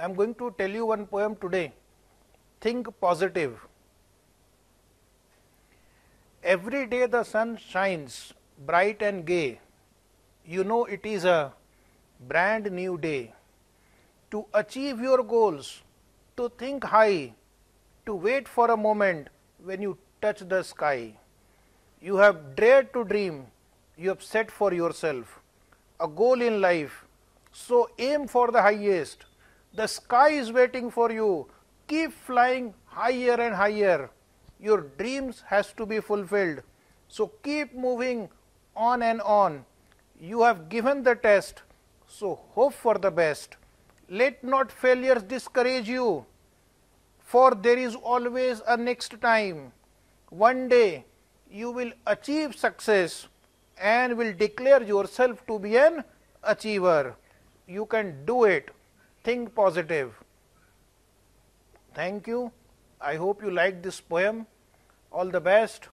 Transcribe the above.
I am going to tell you one poem today, Think Positive. Every day the sun shines bright and gay. You know it is a brand new day. To achieve your goals, to think high, to wait for a moment when you touch the sky. You have dared to dream, you have set for yourself a goal in life. So aim for the highest, the sky is waiting for you. Keep flying higher and higher. Your dreams has to be fulfilled. So keep moving on and on. You have given the test, so hope for the best. Let not failures discourage you, for there is always a next time. One day you will achieve success and will declare yourself to be an achiever. You can do it think positive. Thank you. I hope you like this poem. All the best.